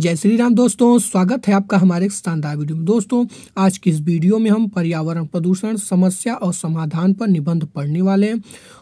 जय श्री राम दोस्तों स्वागत है आपका हमारे शानदार वीडियो में दोस्तों आज की इस वीडियो में हम पर्यावरण प्रदूषण समस्या और समाधान पर निबंध पढ़ने वाले हैं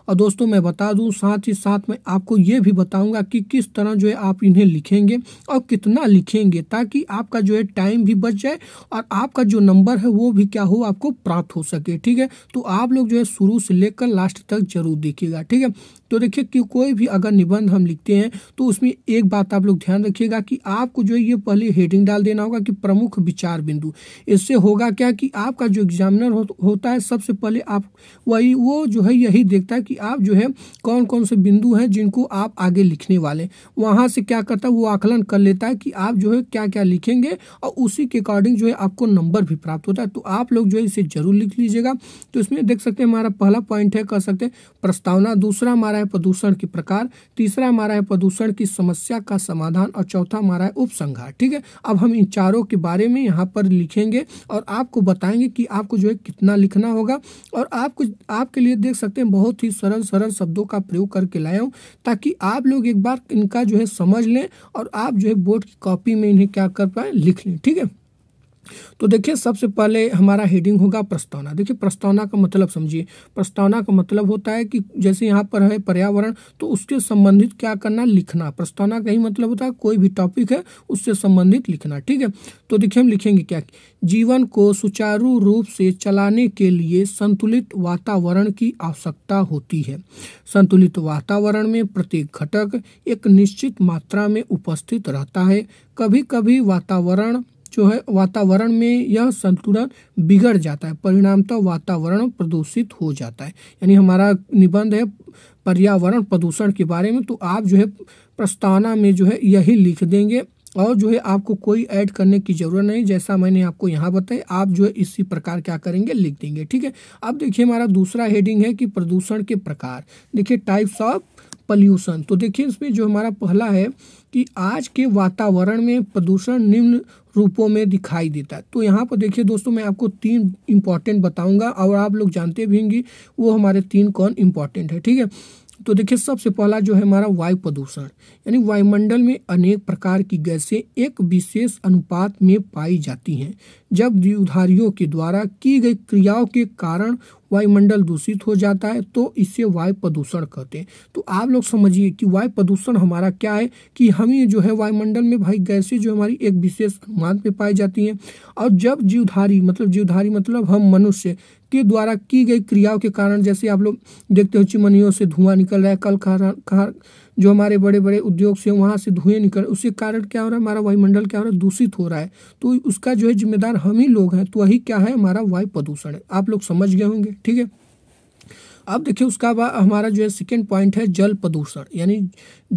और दोस्तों मैं बता दूं साथ ही साथ मैं आपको ये भी बताऊंगा कि किस तरह जो है आप इन्हें लिखेंगे और कितना लिखेंगे ताकि आपका जो है टाइम भी बच जाए और आपका जो नंबर है वो भी क्या हो आपको प्राप्त हो सके ठीक है तो आप लोग जो है शुरू से लेकर लास्ट तक जरूर देखिएगा ठीक है तो देखिए कि कोई भी अगर निबंध हम लिखते हैं तो उसमें एक बात आप लोग ध्यान रखिएगा कि आपको जो है ये पहले हेडिंग डाल देना होगा कि प्रमुख विचार बिंदु इससे होगा क्या कि आपका जो एग्जामिनर हो, होता है सबसे पहले आप वही वो जो है यही देखता है कि आप जो है कौन कौन से बिंदु हैं जिनको आप आगे लिखने वाले वहाँ से क्या करता है वो आकलन कर लेता है कि आप जो है क्या क्या लिखेंगे और उसी के अकॉर्डिंग जो है आपको नंबर भी प्राप्त होता है तो आप लोग जो है इसे जरूर लिख लीजिएगा तो इसमें देख सकते हैं हमारा पहला पॉइंट है कह सकते हैं प्रस्तावना दूसरा हमारा है प्रदूषण के प्रकार तीसरा मारा है प्रदूषण की समस्या का समाधान और चौथा मारा है उपसंहार ठीक है अब हम इन चारों के बारे में यहाँ पर लिखेंगे और आपको बताएंगे कि आपको जो है कितना लिखना होगा और आपको आपके लिए देख सकते हैं बहुत ही सरल सरल शब्दों का प्रयोग करके लाया हूँ ताकि आप लोग एक बार इनका जो है समझ लें और आप जो है बोर्ड की कॉपी में इन्हें क्या कर पाए लिख लें ठीक है तो देखिए सबसे पहले हमारा हेडिंग होगा प्रस्तावना देखिए प्रस्तावना का मतलब समझिए प्रस्तावना का मतलब होता है कि जैसे यहाँ पर है पर्यावरण तो उसके संबंधित क्या करना लिखना प्रस्तावना का ही मतलब होता है कोई भी टॉपिक है उससे संबंधित लिखना ठीक है तो देखिए हम लिखेंगे क्या जीवन को सुचारू रूप से चलाने के लिए संतुलित वातावरण की आवश्यकता होती है संतुलित वातावरण में प्रत्येक घटक एक निश्चित मात्रा में उपस्थित रहता है कभी कभी वातावरण जो है वातावरण में यह संतुलन बिगड़ जाता है परिणामतः वातावरण प्रदूषित हो जाता है यानी हमारा निबंध है पर्यावरण प्रदूषण के बारे में तो आप जो है प्रस्तावना में जो है यही लिख देंगे और जो है आपको कोई ऐड करने की ज़रूरत नहीं जैसा मैंने आपको यहाँ बताया आप जो है इसी प्रकार क्या करेंगे लिख देंगे ठीक है अब देखिए हमारा दूसरा हेडिंग है कि प्रदूषण के प्रकार देखिए टाइप्स ऑफ पल्यूशन तो देखिए इसमें जो हमारा पहला है कि आज के वातावरण में प्रदूषण निम्न रूपों में दिखाई देता है तो यहाँ पर देखिए दोस्तों मैं आपको तीन इम्पॉर्टेंट बताऊंगा और आप लोग जानते भी होंगे वो हमारे तीन कौन इम्पॉर्टेंट है ठीक है तो देखिए सबसे पहला जो है हमारा वायु प्रदूषण यानी वायुमंडल में अनेक प्रकार की गैसें एक विशेष अनुपात में पाई जाती हैं जब जीवधारियों के द्वारा की गई क्रियाओं के कारण वायुमंडल दूषित हो जाता है तो इसे वायु प्रदूषण कहते हैं तो आप लोग समझिए कि वायु प्रदूषण हमारा क्या है कि हमें जो है वायुमंडल में भाई गैसें जो हमारी एक विशेष अनुमान में पाई जाती हैं और जब जीवधारी मतलब जीवधारी मतलब हम मनुष्य के द्वारा की गई क्रियाओं के कारण जैसे आप लोग देखते हो चिमनियों से धुआं निकल रहा है कल जो हमारे बड़े बड़े उद्योग से वहाँ से धुएं निकल उसके कारण क्या हो रहा है हमारा वायुमंडल क्या हो रहा है दूषित हो रहा है तो उसका जो है जिम्मेदार हम ही लोग हैं तो वही क्या है हमारा वायु प्रदूषण है आप लोग समझ गए होंगे ठीक है अब देखिए उसका बाद हमारा जो है सेकेंड पॉइंट है जल प्रदूषण यानी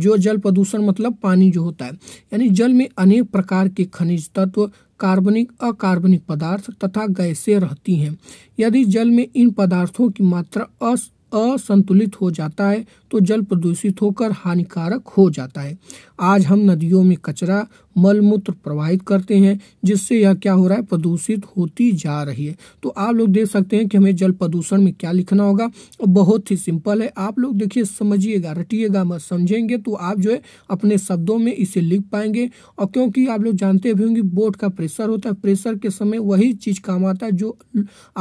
जो जल प्रदूषण मतलब पानी जो होता है यानी जल में अनेक प्रकार के खनिज तत्व कार्बनिक अकार्बनिक पदार्थ तथा गैसें रहती हैं यदि जल में इन पदार्थों की मात्रा असंतुलित हो जाता है तो जल प्रदूषित होकर हानिकारक हो जाता है आज हम नदियों में कचरा मलमूत्र प्रवाहित करते हैं जिससे यह क्या हो रहा है प्रदूषित होती जा रही है तो आप लोग देख सकते हैं कि हमें जल प्रदूषण में क्या लिखना होगा बहुत ही सिंपल है आप लोग देखिए समझिएगा रटिएगा मत समझेंगे तो आप जो है अपने शब्दों में इसे लिख पाएंगे और क्योंकि आप लोग जानते भी होंगे बोर्ड का प्रेशर होता है प्रेशर के समय वही चीज़ काम आता है जो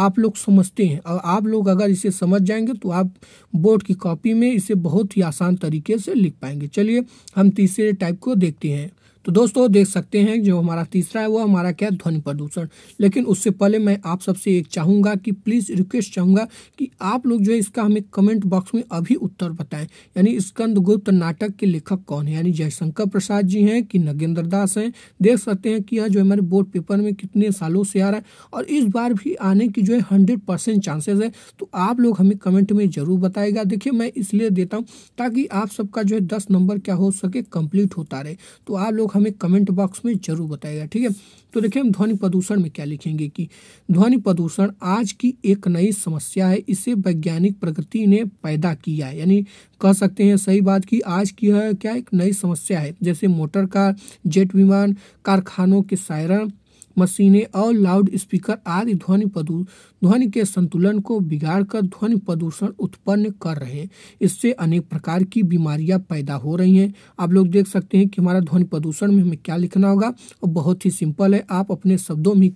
आप लोग समझते हैं और आप लोग अगर इसे समझ जाएंगे तो आप बोर्ड की कॉपी में इसे बहुत ही आसान तरीके से लिख पाएंगे चलिए हम तीसरे टाइप को देखती हैं तो दोस्तों देख सकते हैं जो हमारा तीसरा है वो हमारा क्या ध्वनि प्रदूषण लेकिन उससे पहले मैं आप सबसे एक चाहूँगा कि प्लीज़ रिक्वेस्ट चाहूँगा कि आप लोग जो है इसका हमें कमेंट बॉक्स में अभी उत्तर बताएं यानी स्कंदगुप्त नाटक के लेखक कौन है यानी जयशंकर प्रसाद जी हैं कि नगेंद्र दास हैं देख सकते हैं कि यह जो हमारे बोर्ड पेपर में कितने सालों से आ रहा है और इस बार भी आने की जो है हंड्रेड परसेंट चांसेस है तो आप लोग हमें कमेंट में ज़रूर बताएगा देखिए मैं इसलिए देता हूँ ताकि आप सबका जो है दस नंबर क्या हो सके कंप्लीट होता रहे तो आप लोग लोग हमें कमेंट बॉक्स में जरूर बताएगा ठीक है तो देखिए हम ध्वनि प्रदूषण में क्या लिखेंगे कि ध्वनि प्रदूषण आज की एक नई समस्या है इसे वैज्ञानिक प्रगति ने पैदा किया है यानी कह सकते हैं सही बात कि आज की है क्या एक नई समस्या है जैसे मोटर कार जेट विमान कारखानों के सायरन मशीनें और लाउड स्पीकर आदि ध्वनि प्रदूषण ध्वनि के संतुलन को बिगाड़कर ध्वनि प्रदूषण उत्पन्न कर रहे इससे अनेक प्रकार की बीमारियां पैदा हो रही हैं आप लोग देख सकते हैं कि हमारा ध्वनि प्रदूषण में हमें क्या लिखना होगा और बहुत ही सिंपल है आप अपने शब्दों में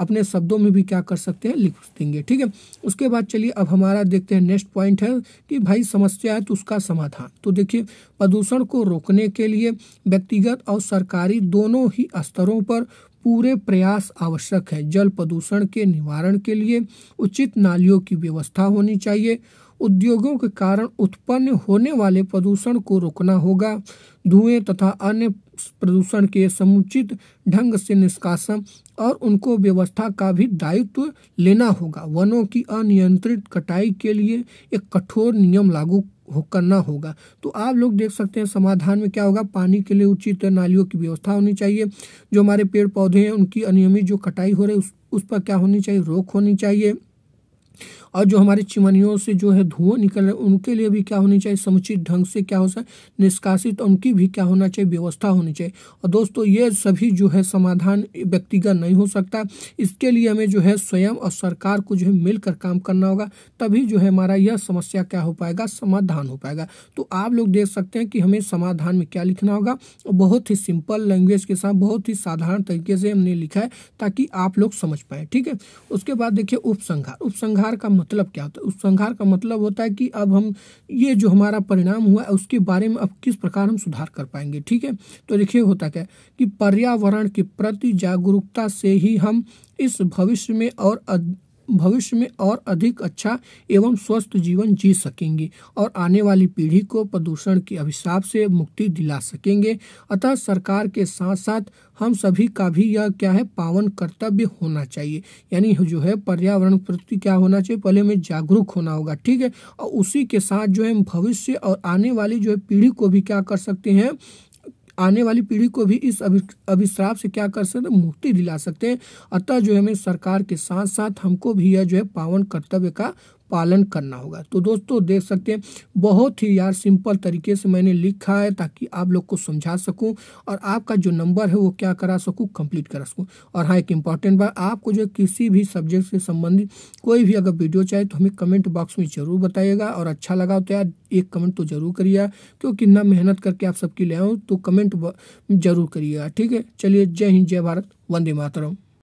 अपने शब्दों में भी क्या कर सकते हैं लिख देंगे ठीक है उसके बाद चलिए अब हमारा देखते हैं नेक्स्ट पॉइंट है कि भाई समस्या है तो उसका समाधान तो देखिए प्रदूषण को रोकने के लिए व्यक्तिगत और सरकारी दोनों ही स्तरों पर पूरे प्रयास आवश्यक है जल प्रदूषण के निवारण के लिए उचित नालियों की व्यवस्था होनी चाहिए उद्योगों के कारण उत्पन्न होने वाले प्रदूषण को रोकना होगा धुएं तथा अन्य प्रदूषण के समुचित ढंग से निष्कासन और उनको व्यवस्था का भी दायित्व लेना होगा वनों की अनियंत्रित कटाई के लिए एक कठोर नियम लागू हो करना होगा तो आप लोग देख सकते हैं समाधान में क्या होगा पानी के लिए उचित नालियों की व्यवस्था होनी चाहिए जो हमारे पेड़ पौधे हैं उनकी अनियमित जो कटाई हो रही है उस, उस पर क्या होनी चाहिए रोक होनी चाहिए और जो हमारे चिमनियों से जो है धुआं निकल रहे उनके लिए भी क्या होनी चाहिए समुचित ढंग से क्या हो सके निष्कासित उनकी भी क्या होना चाहिए व्यवस्था होनी चाहिए और दोस्तों ये सभी जो है समाधान व्यक्तिगत नहीं हो सकता इसके लिए हमें जो है स्वयं और सरकार को जो है मिलकर काम करना होगा तभी जो है हमारा यह समस्या क्या हो पाएगा समाधान हो पाएगा तो आप लोग देख सकते हैं कि हमें समाधान में क्या लिखना होगा और बहुत ही सिंपल लैंग्वेज के साथ बहुत ही साधारण तरीके से हमने लिखा है ताकि आप लोग समझ पाए ठीक है उसके बाद देखिए उपसंहार उपसंहार का मतलब क्या होता है उस संहार का मतलब होता है कि अब हम ये जो हमारा परिणाम हुआ है उसके बारे में अब किस प्रकार हम सुधार कर पाएंगे ठीक है तो देखिए होता क्या है कि पर्यावरण के प्रति जागरूकता से ही हम इस भविष्य में और भविष्य में और अधिक अच्छा एवं स्वस्थ जीवन जी सकेंगे और आने वाली पीढ़ी को प्रदूषण के अभिशाप से मुक्ति दिला सकेंगे अतः सरकार के साथ साथ हम सभी का भी यह क्या है पावन कर्तव्य होना चाहिए यानी जो है पर्यावरण प्रति क्या होना चाहिए पहले हमें जागरूक होना होगा ठीक है और उसी के साथ जो है भविष्य और आने वाली जो है पीढ़ी को भी क्या कर सकते हैं आने वाली पीढ़ी को भी इस अभिश्राप से क्या कर सकते मुक्ति दिला सकते हैं अतः जो है हमें सरकार के साथ साथ हमको भी यह जो है पावन कर्तव्य का पालन करना होगा तो दोस्तों देख सकते हैं बहुत ही यार सिंपल तरीके से मैंने लिखा है ताकि आप लोग को समझा सकूँ और आपका जो नंबर है वो क्या करा सकूँ कंप्लीट करा सकूँ और हाँ एक इम्पॉर्टेंट बात आपको जो किसी भी सब्जेक्ट से संबंधित कोई भी अगर वीडियो चाहिए तो हमें कमेंट बॉक्स में ज़रूर बताइएगा और अच्छा लगा तो यार एक कमेंट तो ज़रूर करिएगा क्योंकि ना मेहनत करके आप सबकी ले आऊँ तो कमेंट जरूर करिएगा ठीक है चलिए जय हिंद जय भारत वंदे मातरम